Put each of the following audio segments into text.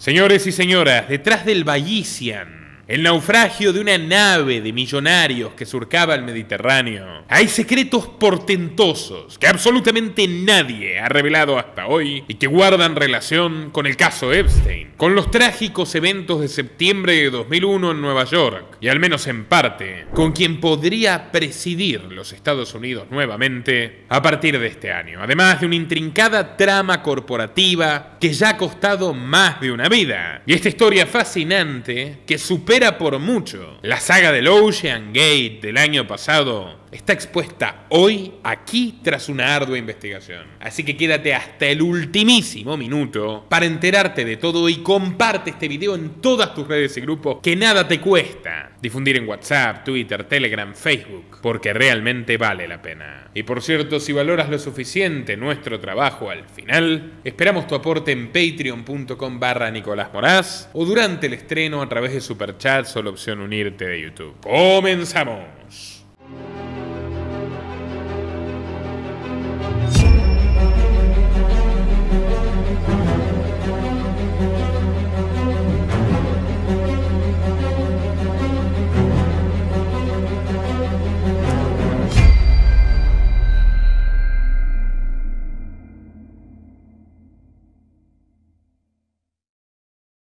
Señores y señoras, detrás del Vallician, el naufragio de una nave de millonarios que surcaba el Mediterráneo. Hay secretos portentosos que absolutamente nadie ha revelado hasta hoy y que guardan relación con el caso Epstein, con los trágicos eventos de septiembre de 2001 en Nueva York, y al menos en parte, con quien podría presidir los Estados Unidos nuevamente a partir de este año, además de una intrincada trama corporativa que ya ha costado más de una vida. Y esta historia fascinante que supera por mucho. La saga del Ocean Gate del año pasado está expuesta hoy aquí tras una ardua investigación. Así que quédate hasta el ultimísimo minuto para enterarte de todo y comparte este video en todas tus redes y grupos que nada te cuesta. Difundir en WhatsApp, Twitter, Telegram, Facebook, porque realmente vale la pena. Y por cierto, si valoras lo suficiente nuestro trabajo al final, esperamos tu aporte en patreon.com barra Nicolás Moraz o durante el estreno a través de Superchat solo opción unirte de YouTube. ¡Comenzamos!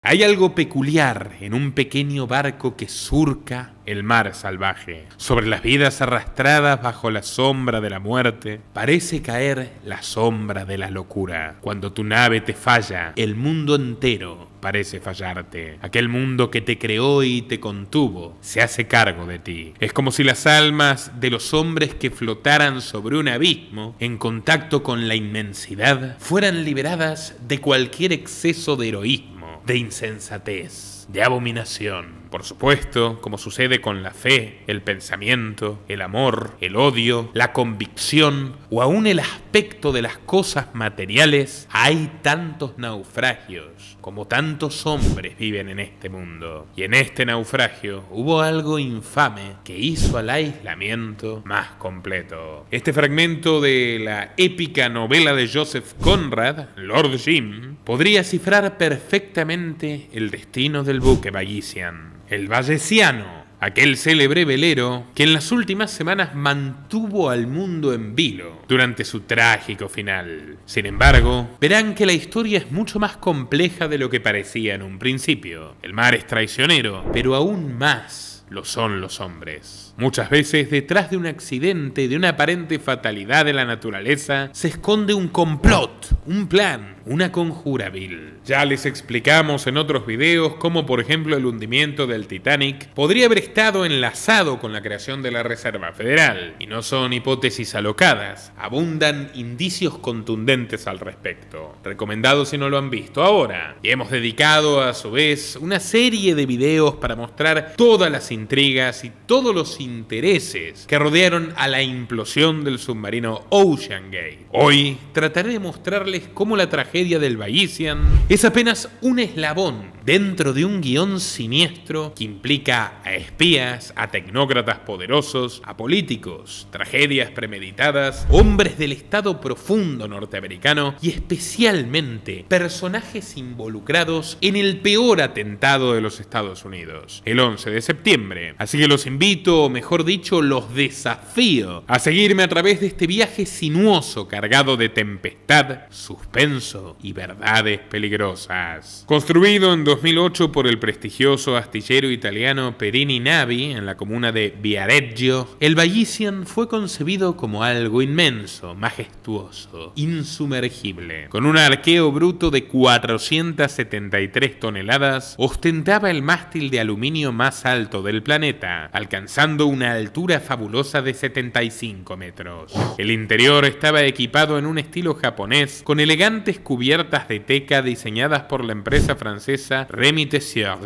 Hay algo peculiar en un pequeño barco que surca el mar salvaje. Sobre las vidas arrastradas bajo la sombra de la muerte, parece caer la sombra de la locura. Cuando tu nave te falla, el mundo entero parece fallarte. Aquel mundo que te creó y te contuvo se hace cargo de ti. Es como si las almas de los hombres que flotaran sobre un abismo, en contacto con la inmensidad, fueran liberadas de cualquier exceso de heroísmo de insensatez, de abominación. Por supuesto, como sucede con la fe, el pensamiento, el amor, el odio, la convicción o aún el aspecto de las cosas materiales, hay tantos naufragios como tantos hombres viven en este mundo. Y en este naufragio hubo algo infame que hizo al aislamiento más completo. Este fragmento de la épica novela de Joseph Conrad, Lord Jim, podría cifrar perfectamente el destino del buque Bayesian el Valleciano, aquel célebre velero que en las últimas semanas mantuvo al mundo en vilo durante su trágico final. Sin embargo, verán que la historia es mucho más compleja de lo que parecía en un principio. El mar es traicionero, pero aún más lo son los hombres. Muchas veces detrás de un accidente, de una aparente fatalidad de la naturaleza, se esconde un complot, un plan, una conjura vil. Ya les explicamos en otros videos cómo por ejemplo el hundimiento del Titanic podría haber estado enlazado con la creación de la Reserva Federal. Y no son hipótesis alocadas, abundan indicios contundentes al respecto. Recomendado si no lo han visto ahora. Y hemos dedicado a su vez una serie de videos para mostrar todas las intrigas y todos los intereses que rodearon a la implosión del submarino Ocean Gate. Hoy trataré de mostrarles cómo la tragedia del Bayesian es apenas un eslabón dentro de un guión siniestro que implica a espías, a tecnócratas poderosos, a políticos, tragedias premeditadas, hombres del estado profundo norteamericano y especialmente personajes involucrados en el peor atentado de los Estados Unidos, el 11 de septiembre. Así que los invito, o mejor dicho, los desafío a seguirme a través de este viaje sinuoso cargado de tempestad, suspenso y verdades peligrosas. Construido en 2008 por el prestigioso astillero italiano Perini Navi en la comuna de Viareggio, el Bayesian fue concebido como algo inmenso, majestuoso, insumergible. Con un arqueo bruto de 473 toneladas, ostentaba el mástil de aluminio más alto del planeta, alcanzando una altura fabulosa de 75 metros. El interior estaba equipado en un estilo japonés con elegantes cubiertas de teca diseñadas por la empresa francesa llamada remit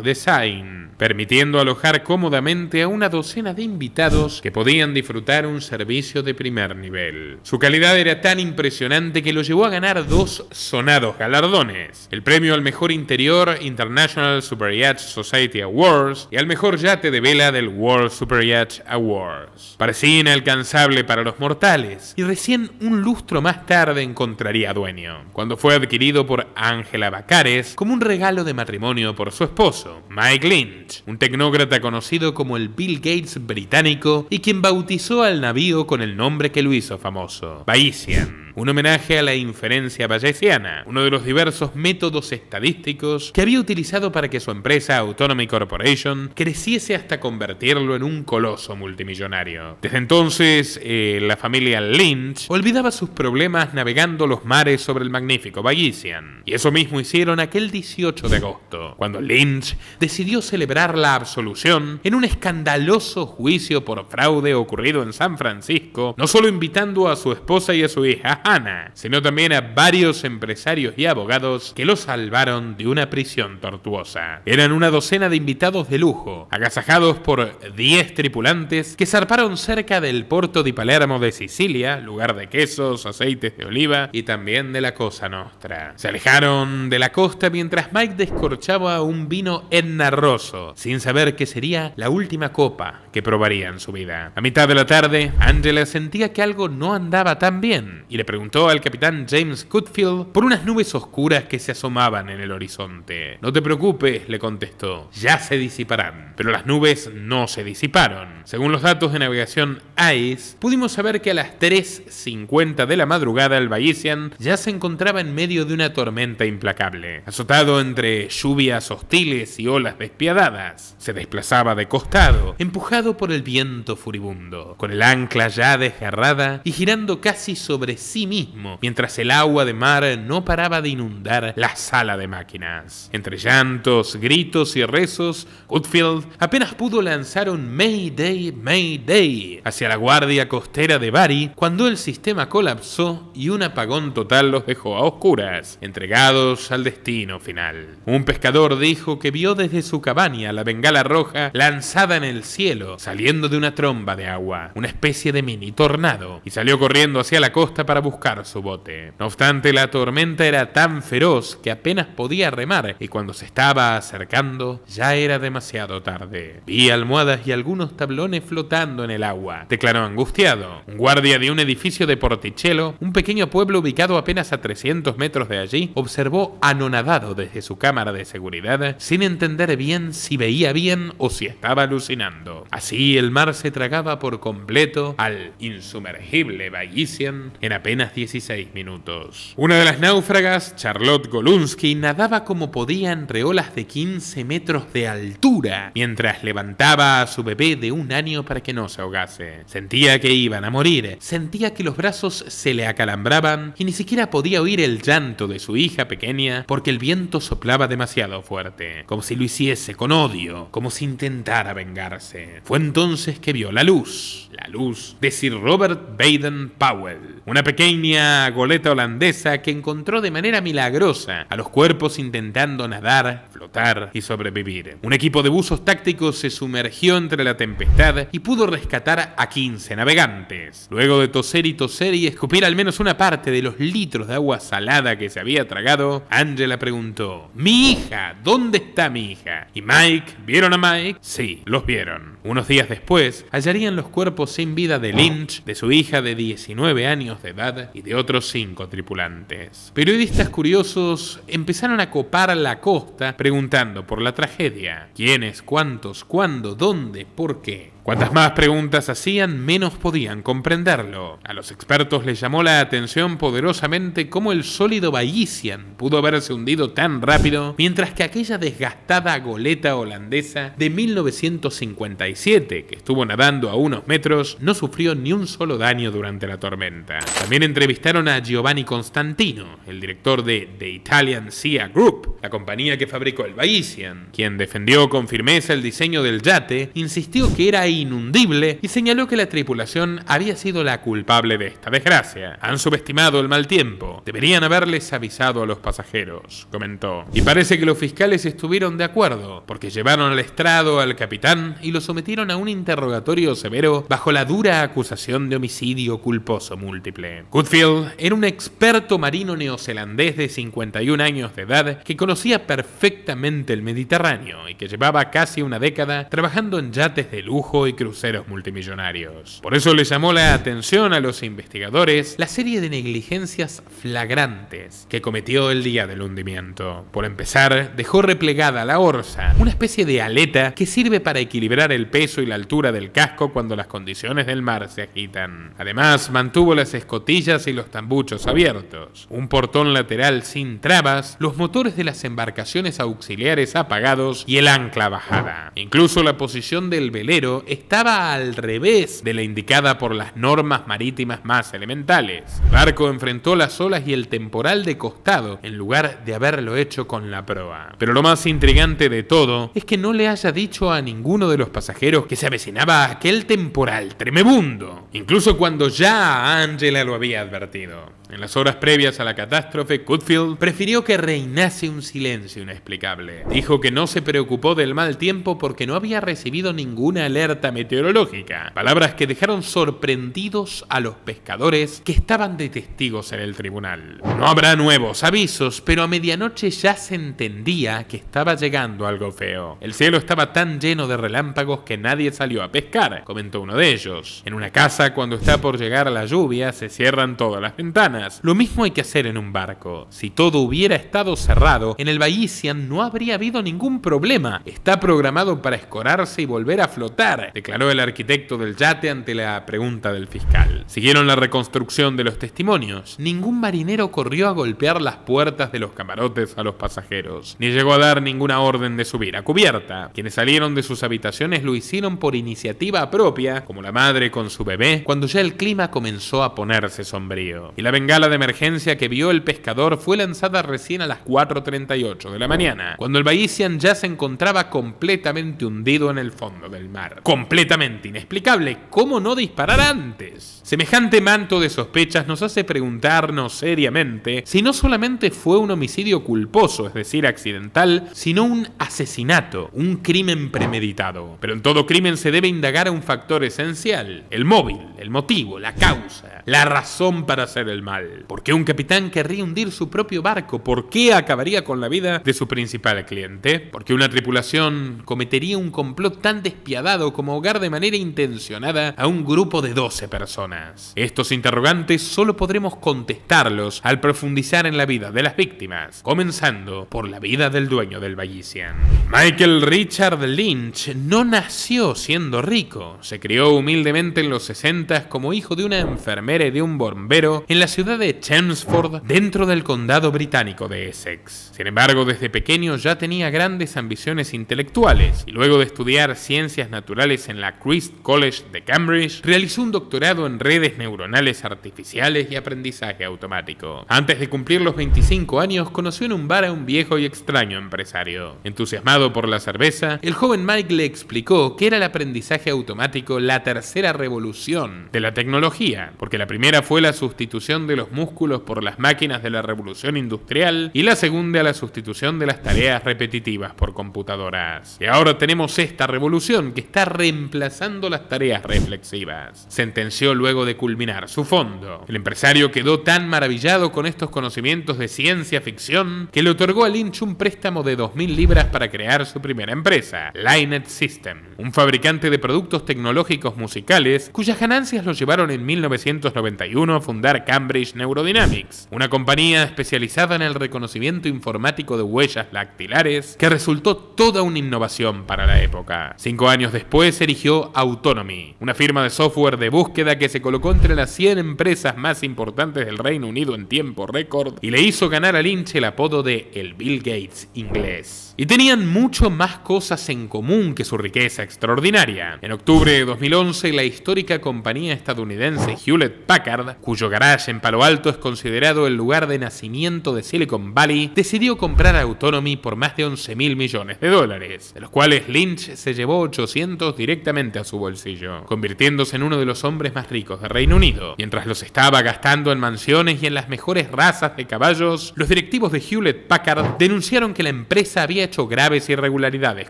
Design, permitiendo alojar cómodamente a una docena de invitados que podían disfrutar un servicio de primer nivel. Su calidad era tan impresionante que lo llevó a ganar dos sonados galardones, el premio al mejor interior International Super Yacht Society Awards y al mejor yate de vela del World Super Yacht Awards. Parecía inalcanzable para los mortales y recién un lustro más tarde encontraría dueño, cuando fue adquirido por Ángela Bacares como un regalo de matrimonio por su esposo, Mike Lynch, un tecnócrata conocido como el Bill Gates británico y quien bautizó al navío con el nombre que lo hizo famoso, Bayesian un homenaje a la inferencia bayesiana, uno de los diversos métodos estadísticos que había utilizado para que su empresa Autonomy Corporation creciese hasta convertirlo en un coloso multimillonario. Desde entonces, eh, la familia Lynch olvidaba sus problemas navegando los mares sobre el magnífico Bayesian. Y eso mismo hicieron aquel 18 de agosto, cuando Lynch decidió celebrar la absolución en un escandaloso juicio por fraude ocurrido en San Francisco, no solo invitando a su esposa y a su hija, Ana, sino también a varios empresarios y abogados que lo salvaron de una prisión tortuosa. Eran una docena de invitados de lujo, agasajados por 10 tripulantes que zarparon cerca del puerto de Palermo de Sicilia, lugar de quesos, aceites de oliva y también de la Cosa Nostra. Se alejaron de la costa mientras Mike descorchaba un vino narroso, sin saber que sería la última copa que probaría en su vida. A mitad de la tarde, Angela sentía que algo no andaba tan bien y le preguntó al capitán James Goodfield por unas nubes oscuras que se asomaban en el horizonte. No te preocupes, le contestó, ya se disiparán. Pero las nubes no se disiparon. Según los datos de navegación ICE, pudimos saber que a las 3.50 de la madrugada el Bayesian ya se encontraba en medio de una tormenta implacable, azotado entre lluvias hostiles y olas despiadadas. Se desplazaba de costado, empujado por el viento furibundo, con el ancla ya desgarrada y girando casi sobre sí mismo, mientras el agua de mar no paraba de inundar la sala de máquinas. Entre llantos, gritos y rezos, Goodfield apenas pudo lanzar un Mayday, Mayday hacia la guardia costera de Bari cuando el sistema colapsó y un apagón total los dejó a oscuras, entregados al destino final. Un pescador dijo que vio desde su cabaña la bengala roja lanzada en el cielo, saliendo de una tromba de agua, una especie de mini tornado, y salió corriendo hacia la costa para buscar buscar su bote. No obstante, la tormenta era tan feroz que apenas podía remar y cuando se estaba acercando ya era demasiado tarde. Vi almohadas y algunos tablones flotando en el agua. Declaró angustiado. Un guardia de un edificio de Porticello, un pequeño pueblo ubicado apenas a 300 metros de allí, observó anonadado desde su cámara de seguridad sin entender bien si veía bien o si estaba alucinando. Así el mar se tragaba por completo al insumergible Bayesian en apenas 16 minutos. Una de las náufragas, Charlotte Golunsky, nadaba como podía en olas de 15 metros de altura, mientras levantaba a su bebé de un año para que no se ahogase. Sentía que iban a morir, sentía que los brazos se le acalambraban y ni siquiera podía oír el llanto de su hija pequeña porque el viento soplaba demasiado fuerte, como si lo hiciese con odio, como si intentara vengarse. Fue entonces que vio la luz, la luz de Sir Robert Baden Powell, una pequeña pequeña goleta holandesa que encontró de manera milagrosa a los cuerpos intentando nadar, flotar y sobrevivir. Un equipo de buzos tácticos se sumergió entre la tempestad y pudo rescatar a 15 navegantes. Luego de toser y toser y escupir al menos una parte de los litros de agua salada que se había tragado, Angela preguntó, ¿Mi hija? ¿Dónde está mi hija? ¿Y Mike? ¿Vieron a Mike? Sí, los vieron. Unos días después, hallarían los cuerpos sin vida de Lynch, de su hija de 19 años de edad y de otros cinco tripulantes. Periodistas curiosos empezaron a copar la costa preguntando por la tragedia. ¿Quiénes? ¿Cuántos? ¿Cuándo? ¿Dónde? ¿Por qué? Cuantas más preguntas hacían, menos podían comprenderlo. A los expertos les llamó la atención poderosamente cómo el sólido Bayesian pudo haberse hundido tan rápido, mientras que aquella desgastada goleta holandesa de 1957, que estuvo nadando a unos metros, no sufrió ni un solo daño durante la tormenta. También entrevistaron a Giovanni Constantino, el director de The Italian Sea Group, la compañía que fabricó el Bayesian, quien defendió con firmeza el diseño del yate, insistió que era inundible y señaló que la tripulación había sido la culpable de esta desgracia. Han subestimado el mal tiempo. Deberían haberles avisado a los pasajeros, comentó. Y parece que los fiscales estuvieron de acuerdo, porque llevaron al estrado al capitán y lo sometieron a un interrogatorio severo bajo la dura acusación de homicidio culposo múltiple. Goodfield era un experto marino neozelandés de 51 años de edad que conocía perfectamente el Mediterráneo y que llevaba casi una década trabajando en yates de lujo y cruceros multimillonarios. Por eso le llamó la atención a los investigadores la serie de negligencias flagrantes que cometió el día del hundimiento. Por empezar, dejó replegada la orza, una especie de aleta que sirve para equilibrar el peso y la altura del casco cuando las condiciones del mar se agitan. Además, mantuvo las escotillas y los tambuchos abiertos, un portón lateral sin trabas, los motores de las embarcaciones auxiliares apagados y el ancla bajada. Incluso la posición del velero estaba al revés de la indicada por las normas marítimas más elementales. El barco enfrentó las olas y el temporal de costado en lugar de haberlo hecho con la proa. Pero lo más intrigante de todo es que no le haya dicho a ninguno de los pasajeros que se avecinaba aquel temporal tremebundo, incluso cuando ya Angela lo había advertido. En las horas previas a la catástrofe, Goodfield prefirió que reinase un silencio inexplicable. Dijo que no se preocupó del mal tiempo porque no había recibido ninguna alerta meteorológica, palabras que dejaron sorprendidos a los pescadores que estaban de testigos en el tribunal. No habrá nuevos avisos, pero a medianoche ya se entendía que estaba llegando algo feo. El cielo estaba tan lleno de relámpagos que nadie salió a pescar, comentó uno de ellos. En una casa, cuando está por llegar la lluvia, se cierran todas las ventanas. Lo mismo hay que hacer en un barco. Si todo hubiera estado cerrado, en el Bayesian no habría habido ningún problema. Está programado para escorarse y volver a flotar declaró el arquitecto del yate ante la pregunta del fiscal. Siguieron la reconstrucción de los testimonios. Ningún marinero corrió a golpear las puertas de los camarotes a los pasajeros, ni llegó a dar ninguna orden de subir a cubierta. Quienes salieron de sus habitaciones lo hicieron por iniciativa propia, como la madre con su bebé, cuando ya el clima comenzó a ponerse sombrío. Y la bengala de emergencia que vio el pescador fue lanzada recién a las 4.38 de la mañana, cuando el Bayesian ya se encontraba completamente hundido en el fondo del mar completamente inexplicable. ¿Cómo no disparar antes? Semejante manto de sospechas nos hace preguntarnos seriamente si no solamente fue un homicidio culposo, es decir, accidental, sino un asesinato, un crimen premeditado. Pero en todo crimen se debe indagar a un factor esencial, el móvil, el motivo, la causa, la razón para hacer el mal. ¿Por qué un capitán querría hundir su propio barco? ¿Por qué acabaría con la vida de su principal cliente? ¿Por qué una tripulación cometería un complot tan despiadado como hogar de manera intencionada a un grupo de 12 personas. Estos interrogantes solo podremos contestarlos al profundizar en la vida de las víctimas, comenzando por la vida del dueño del Bayesian. Michael Richard Lynch no nació siendo rico, se crió humildemente en los 60 como hijo de una enfermera y de un bombero en la ciudad de Chelmsford, dentro del condado británico de Essex. Sin embargo, desde pequeño ya tenía grandes ambiciones intelectuales y luego de estudiar ciencias naturales en la Christ College de Cambridge, realizó un doctorado en redes neuronales artificiales y aprendizaje automático. Antes de cumplir los 25 años, conoció en un bar a un viejo y extraño empresario. Entusiasmado por la cerveza, el joven Mike le explicó que era el aprendizaje automático la tercera revolución de la tecnología, porque la primera fue la sustitución de los músculos por las máquinas de la revolución industrial y la segunda la sustitución de las tareas repetitivas por computadoras. Y ahora tenemos esta revolución que está re reemplazando las tareas reflexivas, sentenció luego de culminar su fondo. El empresario quedó tan maravillado con estos conocimientos de ciencia ficción que le otorgó a Lynch un préstamo de 2.000 libras para crear su primera empresa, Linet System, un fabricante de productos tecnológicos musicales cuyas ganancias lo llevaron en 1991 a fundar Cambridge Neurodynamics, una compañía especializada en el reconocimiento informático de huellas dactilares que resultó toda una innovación para la época. Cinco años después, se erigió Autonomy, una firma de software de búsqueda que se colocó entre las 100 empresas más importantes del Reino Unido en tiempo récord y le hizo ganar a Lynch el apodo de el Bill Gates inglés y tenían mucho más cosas en común que su riqueza extraordinaria. En octubre de 2011, la histórica compañía estadounidense Hewlett Packard, cuyo garage en Palo Alto es considerado el lugar de nacimiento de Silicon Valley, decidió comprar Autonomy por más de 11 mil millones de dólares, de los cuales Lynch se llevó 800 directamente a su bolsillo, convirtiéndose en uno de los hombres más ricos de Reino Unido. Mientras los estaba gastando en mansiones y en las mejores razas de caballos, los directivos de Hewlett Packard denunciaron que la empresa había graves irregularidades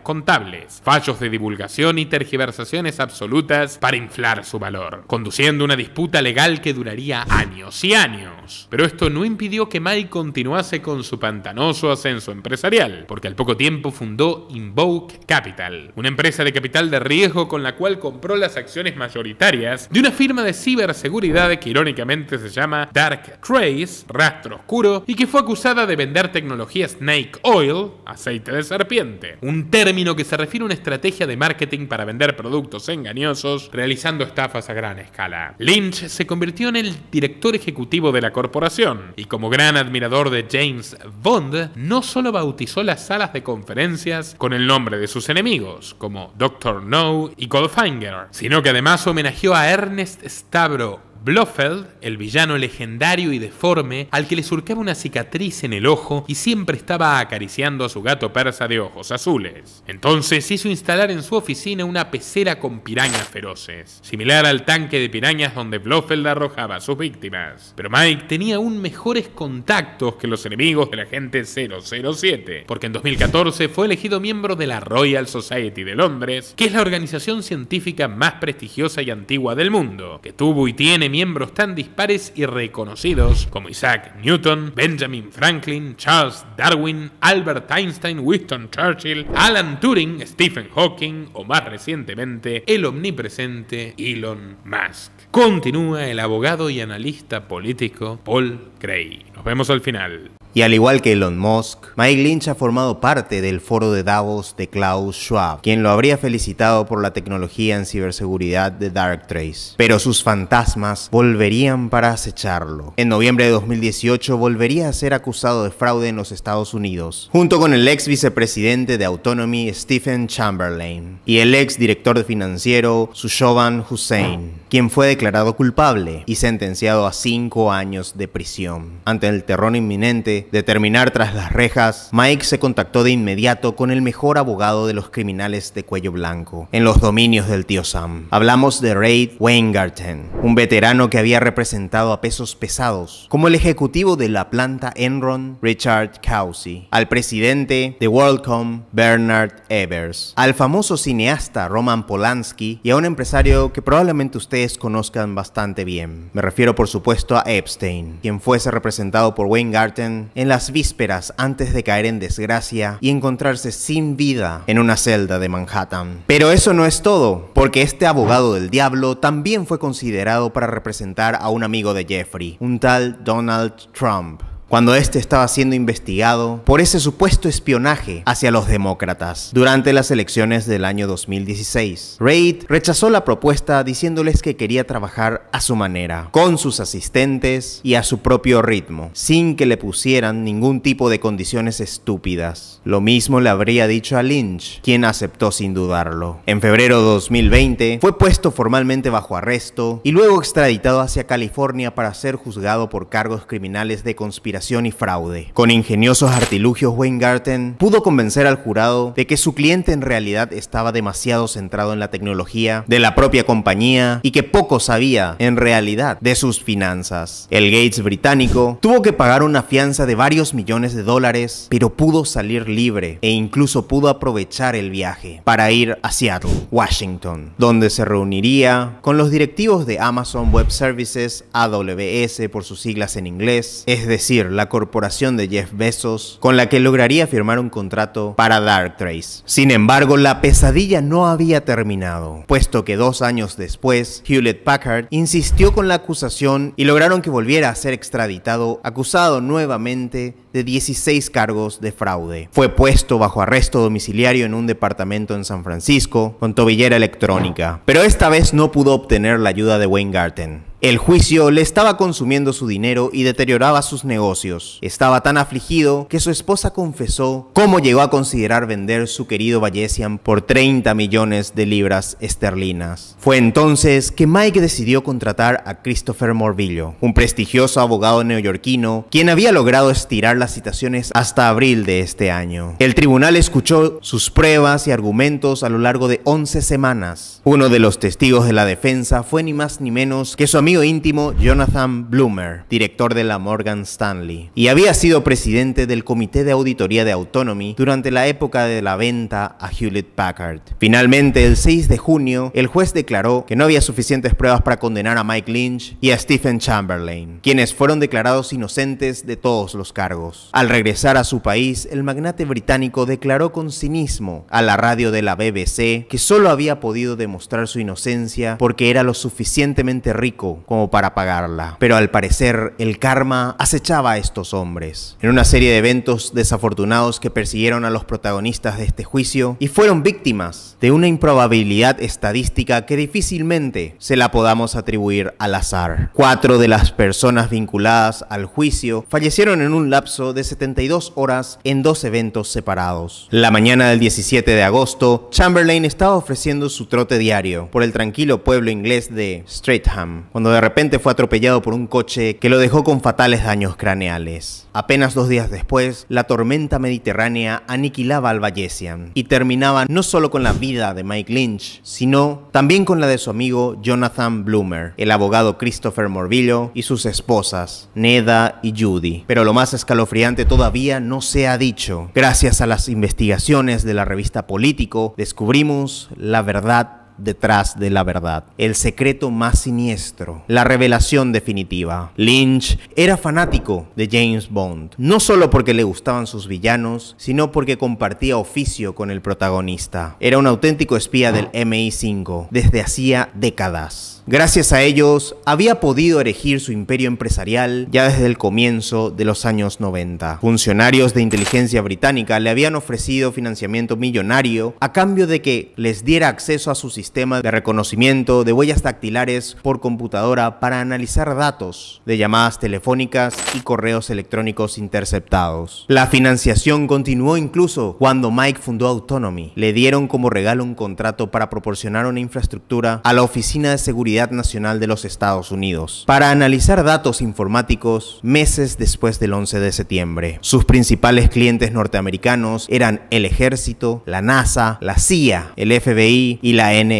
contables, fallos de divulgación y tergiversaciones absolutas para inflar su valor, conduciendo una disputa legal que duraría años y años. Pero esto no impidió que Mike continuase con su pantanoso ascenso empresarial, porque al poco tiempo fundó Invoke Capital, una empresa de capital de riesgo con la cual compró las acciones mayoritarias de una firma de ciberseguridad que irónicamente se llama Dark Trace, Rastro Oscuro, y que fue acusada de vender tecnología Snake Oil, aceite de serpiente, un término que se refiere a una estrategia de marketing para vender productos engañosos realizando estafas a gran escala. Lynch se convirtió en el director ejecutivo de la corporación y como gran admirador de James Bond, no solo bautizó las salas de conferencias con el nombre de sus enemigos, como Doctor No y Goldfinger, sino que además homenajeó a Ernest Stavro Blofeld, el villano legendario y deforme, al que le surcaba una cicatriz en el ojo y siempre estaba acariciando a su gato persa de ojos azules. Entonces hizo instalar en su oficina una pecera con pirañas feroces, similar al tanque de pirañas donde Blofeld arrojaba a sus víctimas. Pero Mike tenía aún mejores contactos que los enemigos de la gente 007, porque en 2014 fue elegido miembro de la Royal Society de Londres, que es la organización científica más prestigiosa y antigua del mundo, que tuvo y tiene miembros tan dispares y reconocidos como Isaac Newton, Benjamin Franklin, Charles Darwin, Albert Einstein, Winston Churchill, Alan Turing, Stephen Hawking o más recientemente el omnipresente Elon Musk. Continúa el abogado y analista político Paul Gray. Nos vemos al final. Y al igual que Elon Musk, Mike Lynch ha formado parte del foro de Davos de Klaus Schwab, quien lo habría felicitado por la tecnología en ciberseguridad de Darktrace. Pero sus fantasmas volverían para acecharlo. En noviembre de 2018 volvería a ser acusado de fraude en los Estados Unidos, junto con el ex vicepresidente de Autonomy Stephen Chamberlain y el ex director de financiero Sushovan Hussein quien fue declarado culpable y sentenciado a cinco años de prisión. Ante el terror inminente de terminar tras las rejas, Mike se contactó de inmediato con el mejor abogado de los criminales de cuello blanco en los dominios del tío Sam. Hablamos de Ray Weingarten, un veterano que había representado a pesos pesados como el ejecutivo de la planta Enron Richard causey al presidente de WorldCom Bernard Evers, al famoso cineasta Roman Polanski y a un empresario que probablemente usted conozcan bastante bien. Me refiero por supuesto a Epstein, quien fuese representado por Wayne Garten en las vísperas antes de caer en desgracia y encontrarse sin vida en una celda de Manhattan. Pero eso no es todo, porque este abogado del diablo también fue considerado para representar a un amigo de Jeffrey, un tal Donald Trump cuando este estaba siendo investigado por ese supuesto espionaje hacia los demócratas durante las elecciones del año 2016. Reid rechazó la propuesta diciéndoles que quería trabajar a su manera, con sus asistentes y a su propio ritmo, sin que le pusieran ningún tipo de condiciones estúpidas. Lo mismo le habría dicho a Lynch, quien aceptó sin dudarlo. En febrero de 2020 fue puesto formalmente bajo arresto y luego extraditado hacia California para ser juzgado por cargos criminales de conspiración y fraude. Con ingeniosos artilugios, Garten pudo convencer al jurado de que su cliente en realidad estaba demasiado centrado en la tecnología de la propia compañía y que poco sabía, en realidad, de sus finanzas. El Gates británico tuvo que pagar una fianza de varios millones de dólares, pero pudo salir libre e incluso pudo aprovechar el viaje para ir a Seattle, Washington, donde se reuniría con los directivos de Amazon Web Services, AWS por sus siglas en inglés, es decir, la corporación de Jeff Bezos, con la que lograría firmar un contrato para Trace... Sin embargo, la pesadilla no había terminado, puesto que dos años después, Hewlett Packard insistió con la acusación y lograron que volviera a ser extraditado, acusado nuevamente de 16 cargos de fraude. Fue puesto bajo arresto domiciliario en un departamento en San Francisco con tobillera electrónica, pero esta vez no pudo obtener la ayuda de Garten. El juicio le estaba consumiendo su dinero y deterioraba sus negocios. Estaba tan afligido que su esposa confesó cómo llegó a considerar vender su querido Bayesian por 30 millones de libras esterlinas. Fue entonces que Mike decidió contratar a Christopher Morvillo, un prestigioso abogado neoyorquino quien había logrado estirar las citaciones hasta abril de este año. El tribunal escuchó sus pruebas y argumentos a lo largo de 11 semanas. Uno de los testigos de la defensa fue ni más ni menos que su amigo íntimo Jonathan Bloomer, director de la Morgan Stanley, y había sido presidente del Comité de Auditoría de Autonomy durante la época de la venta a Hewlett Packard. Finalmente, el 6 de junio, el juez declaró que no había suficientes pruebas para condenar a Mike Lynch y a Stephen Chamberlain, quienes fueron declarados inocentes de todos los cargos. Al regresar a su país, el magnate británico declaró con cinismo a la radio de la BBC que solo había podido demostrar su inocencia porque era lo suficientemente rico como para pagarla. Pero al parecer, el karma acechaba a estos hombres. En una serie de eventos desafortunados que persiguieron a los protagonistas de este juicio y fueron víctimas de una improbabilidad estadística que difícilmente se la podamos atribuir al azar. Cuatro de las personas vinculadas al juicio fallecieron en un lapso de 72 horas en dos eventos separados. La mañana del 17 de agosto, Chamberlain estaba ofreciendo su trote diario por el tranquilo pueblo inglés de Streatham, cuando de repente fue atropellado por un coche que lo dejó con fatales daños craneales. Apenas dos días después, la tormenta mediterránea aniquilaba al Vallesian y terminaba no solo con la vida de Mike Lynch, sino también con la de su amigo Jonathan Bloomer, el abogado Christopher Morbillo, y sus esposas, Neda y Judy. Pero lo más escalofriante todavía no se ha dicho. Gracias a las investigaciones de la revista Político, descubrimos la verdad detrás de la verdad, el secreto más siniestro, la revelación definitiva. Lynch era fanático de James Bond, no solo porque le gustaban sus villanos, sino porque compartía oficio con el protagonista. Era un auténtico espía del MI5 desde hacía décadas. Gracias a ellos, había podido erigir su imperio empresarial ya desde el comienzo de los años 90. Funcionarios de inteligencia británica le habían ofrecido financiamiento millonario a cambio de que les diera acceso a sus sistema de reconocimiento de huellas dactilares por computadora para analizar datos de llamadas telefónicas y correos electrónicos interceptados. La financiación continuó incluso cuando Mike fundó Autonomy. Le dieron como regalo un contrato para proporcionar una infraestructura a la Oficina de Seguridad Nacional de los Estados Unidos para analizar datos informáticos meses después del 11 de septiembre. Sus principales clientes norteamericanos eran el ejército, la NASA, la CIA, el FBI y la NSA.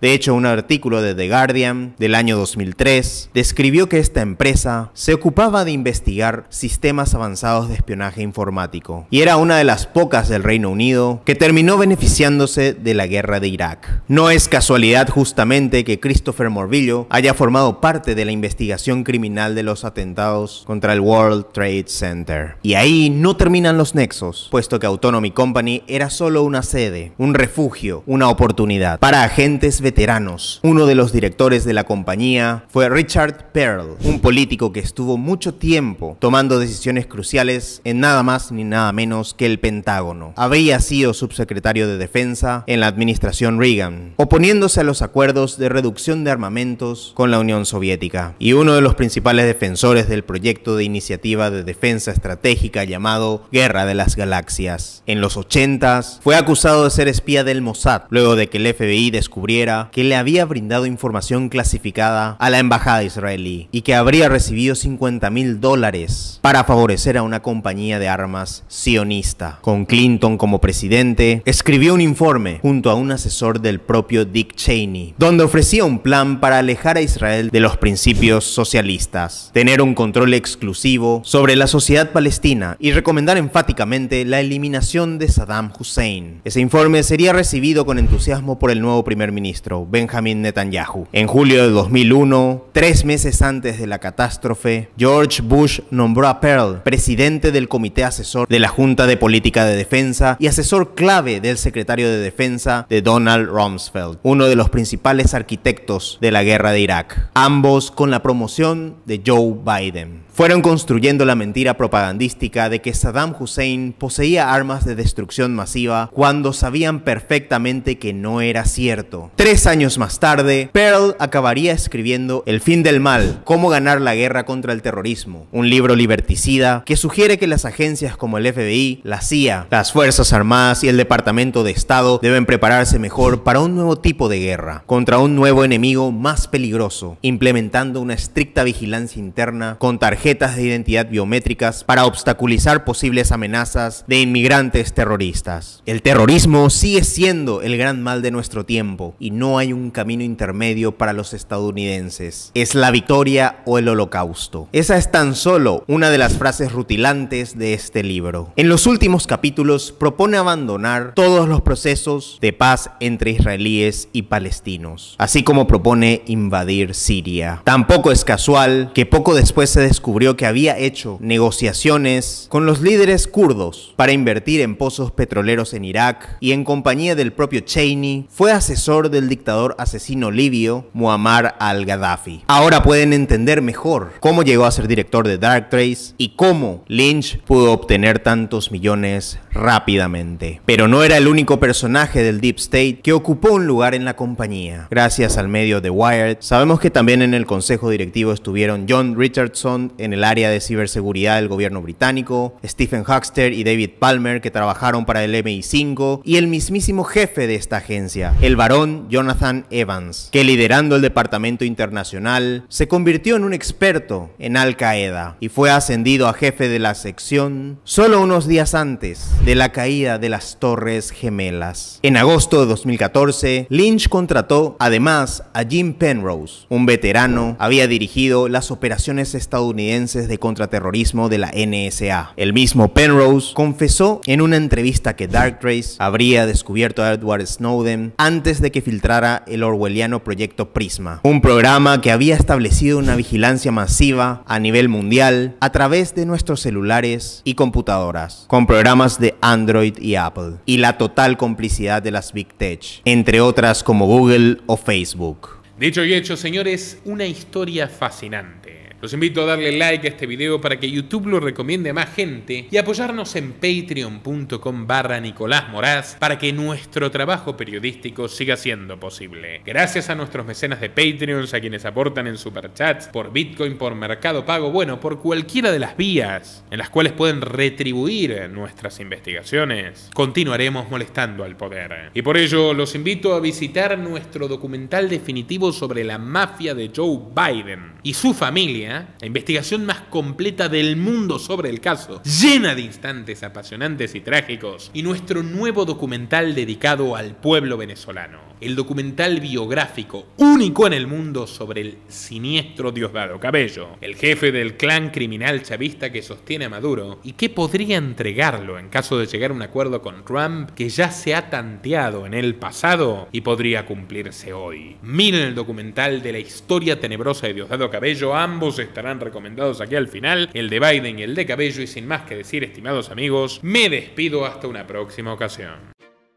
De hecho, un artículo de The Guardian del año 2003 describió que esta empresa se ocupaba de investigar sistemas avanzados de espionaje informático y era una de las pocas del Reino Unido que terminó beneficiándose de la guerra de Irak. No es casualidad justamente que Christopher Morvillo haya formado parte de la investigación criminal de los atentados contra el World Trade Center. Y ahí no terminan los nexos, puesto que Autonomy Company era solo una sede, un refugio, una oportunidad para agentes veteranos. Uno de los directores de la compañía fue Richard Pearl, un político que estuvo mucho tiempo tomando decisiones cruciales en nada más ni nada menos que el Pentágono. Había sido subsecretario de Defensa en la administración Reagan, oponiéndose a los acuerdos de reducción de armamentos con la Unión Soviética. Y uno de los principales defensores del proyecto de iniciativa de defensa estratégica llamado Guerra de las Galaxias. En los 80s fue acusado de ser espía del Mossad, luego de que el FBI descubriera que le había brindado información clasificada a la embajada israelí y que habría recibido 50 mil dólares para favorecer a una compañía de armas sionista. Con Clinton como presidente, escribió un informe junto a un asesor del propio Dick Cheney, donde ofrecía un plan para alejar a Israel de los principios socialistas, tener un control exclusivo sobre la sociedad palestina y recomendar enfáticamente la eliminación de Saddam Hussein. Ese informe sería recibido con entusiasmo por el nuevo primer ministro, Benjamin Netanyahu. En julio de 2001, tres meses antes de la catástrofe, George Bush nombró a Pearl presidente del Comité Asesor de la Junta de Política de Defensa y asesor clave del secretario de Defensa de Donald Rumsfeld, uno de los principales arquitectos de la guerra de Irak, ambos con la promoción de Joe Biden fueron construyendo la mentira propagandística de que Saddam Hussein poseía armas de destrucción masiva cuando sabían perfectamente que no era cierto. Tres años más tarde, Pearl acabaría escribiendo El fin del mal, cómo ganar la guerra contra el terrorismo, un libro liberticida que sugiere que las agencias como el FBI, la CIA, las Fuerzas Armadas y el Departamento de Estado deben prepararse mejor para un nuevo tipo de guerra, contra un nuevo enemigo más peligroso, implementando una estricta vigilancia interna con tarjetas de identidad biométricas para obstaculizar posibles amenazas de inmigrantes terroristas. El terrorismo sigue siendo el gran mal de nuestro tiempo y no hay un camino intermedio para los estadounidenses. Es la victoria o el holocausto. Esa es tan solo una de las frases rutilantes de este libro. En los últimos capítulos propone abandonar todos los procesos de paz entre israelíes y palestinos, así como propone invadir Siria. Tampoco es casual que poco después se descubra que había hecho negociaciones con los líderes kurdos para invertir en pozos petroleros en Irak y en compañía del propio Cheney fue asesor del dictador asesino libio Muammar al-Gaddafi. Ahora pueden entender mejor cómo llegó a ser director de Dark Trace y cómo Lynch pudo obtener tantos millones rápidamente. Pero no era el único personaje del Deep State que ocupó un lugar en la compañía. Gracias al medio de Wired, sabemos que también en el consejo directivo estuvieron John Richardson, en el área de ciberseguridad del gobierno británico, Stephen Huxter y David Palmer que trabajaron para el MI5 y el mismísimo jefe de esta agencia, el varón Jonathan Evans, que liderando el departamento internacional se convirtió en un experto en Al Qaeda y fue ascendido a jefe de la sección solo unos días antes de la caída de las Torres Gemelas. En agosto de 2014, Lynch contrató además a Jim Penrose, un veterano, había dirigido las operaciones estadounidenses de contraterrorismo de la NSA. El mismo Penrose confesó en una entrevista que Darktrace habría descubierto a Edward Snowden antes de que filtrara el orwelliano proyecto Prisma, un programa que había establecido una vigilancia masiva a nivel mundial a través de nuestros celulares y computadoras, con programas de Android y Apple, y la total complicidad de las Big Tech, entre otras como Google o Facebook. Dicho y hecho, señores, una historia fascinante. Los invito a darle like a este video para que YouTube lo recomiende a más gente y apoyarnos en patreon.com barra Nicolás Moraz para que nuestro trabajo periodístico siga siendo posible. Gracias a nuestros mecenas de Patreons, a quienes aportan en superchats, por Bitcoin, por Mercado Pago, bueno, por cualquiera de las vías en las cuales pueden retribuir nuestras investigaciones. Continuaremos molestando al poder. Y por ello los invito a visitar nuestro documental definitivo sobre la mafia de Joe Biden y su familia la investigación más completa del mundo sobre el caso, llena de instantes apasionantes y trágicos, y nuestro nuevo documental dedicado al pueblo venezolano el documental biográfico único en el mundo sobre el siniestro Diosdado Cabello, el jefe del clan criminal chavista que sostiene a Maduro y que podría entregarlo en caso de llegar a un acuerdo con Trump que ya se ha tanteado en el pasado y podría cumplirse hoy. Miren el documental de la historia tenebrosa de Diosdado Cabello, ambos estarán recomendados aquí al final, el de Biden y el de Cabello y sin más que decir, estimados amigos, me despido hasta una próxima ocasión.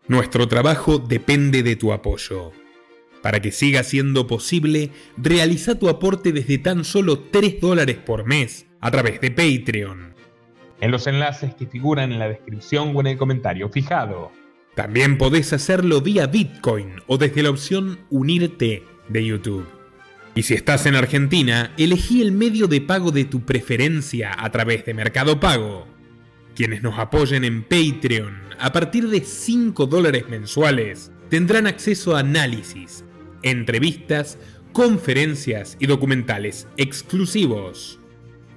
Nuestro trabajo depende de tu apoyo. Para que siga siendo posible, realiza tu aporte desde tan solo 3 dólares por mes a través de Patreon. En los enlaces que figuran en la descripción o en el comentario fijado. También podés hacerlo vía Bitcoin o desde la opción Unirte de YouTube. Y si estás en Argentina, elegí el medio de pago de tu preferencia a través de Mercado Pago. Quienes nos apoyen en Patreon a partir de 5 dólares mensuales tendrán acceso a análisis, entrevistas, conferencias y documentales exclusivos.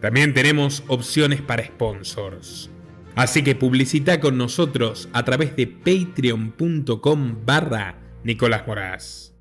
También tenemos opciones para sponsors. Así que publicita con nosotros a través de patreon.com barra Nicolás Moraz.